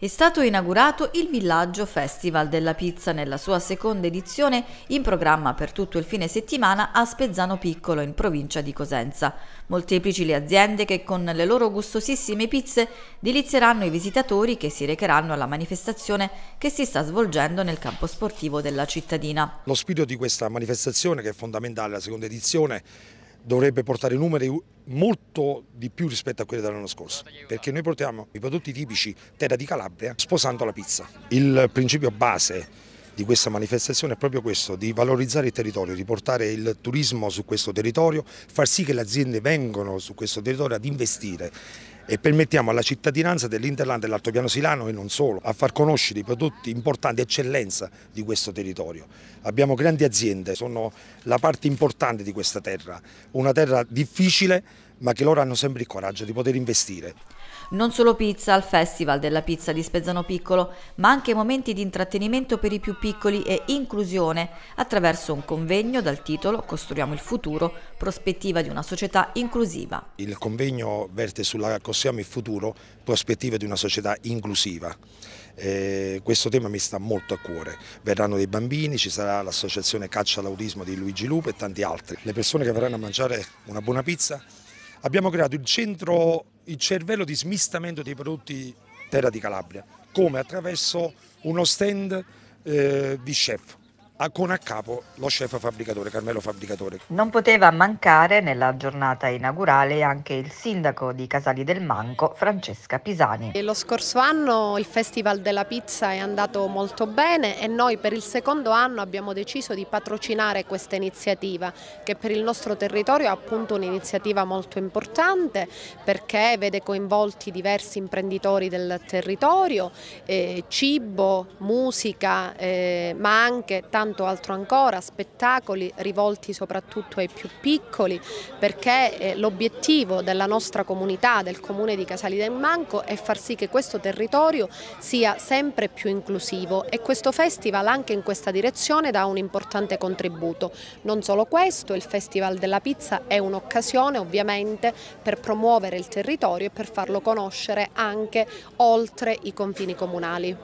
È stato inaugurato il Villaggio Festival della Pizza nella sua seconda edizione in programma per tutto il fine settimana a Spezzano Piccolo in provincia di Cosenza. Molteplici le aziende che con le loro gustosissime pizze delizieranno i visitatori che si recheranno alla manifestazione che si sta svolgendo nel campo sportivo della cittadina. Lo spirito di questa manifestazione che è fondamentale, la seconda edizione, dovrebbe portare numeri molto di più rispetto a quelli dell'anno scorso, perché noi portiamo i prodotti tipici terra di Calabria sposando la pizza. Il principio base di questa manifestazione è proprio questo, di valorizzare il territorio, di portare il turismo su questo territorio, far sì che le aziende vengano su questo territorio ad investire e permettiamo alla cittadinanza dell'Interland dell'Altopiano Silano e non solo a far conoscere i prodotti importanti, eccellenza di questo territorio. Abbiamo grandi aziende, sono la parte importante di questa terra, una terra difficile ma che loro hanno sempre il coraggio di poter investire. Non solo pizza al Festival della Pizza di Spezzano Piccolo, ma anche momenti di intrattenimento per i più piccoli e inclusione attraverso un convegno dal titolo Costruiamo il futuro, prospettiva di una società inclusiva. Il convegno verte sulla Costruiamo il futuro, prospettiva di una società inclusiva. Eh, questo tema mi sta molto a cuore. Verranno dei bambini, ci sarà l'associazione Caccia all'Autismo di Luigi Lupo e tanti altri. Le persone che verranno a mangiare una buona pizza abbiamo creato il centro, il cervello di smistamento dei prodotti terra di Calabria, come attraverso uno stand eh, di chef con a capo lo chef fabbricatore, Carmelo Fabbricatore. Non poteva mancare nella giornata inaugurale anche il sindaco di Casali del Manco, Francesca Pisani. E lo scorso anno il Festival della Pizza è andato molto bene e noi per il secondo anno abbiamo deciso di patrocinare questa iniziativa, che per il nostro territorio è appunto un'iniziativa molto importante perché vede coinvolti diversi imprenditori del territorio, eh, cibo, musica, eh, ma anche tanti tanto altro ancora, spettacoli rivolti soprattutto ai più piccoli perché eh, l'obiettivo della nostra comunità, del comune di Casalida in Manco è far sì che questo territorio sia sempre più inclusivo e questo festival anche in questa direzione dà un importante contributo. Non solo questo, il Festival della Pizza è un'occasione ovviamente per promuovere il territorio e per farlo conoscere anche oltre i confini comunali.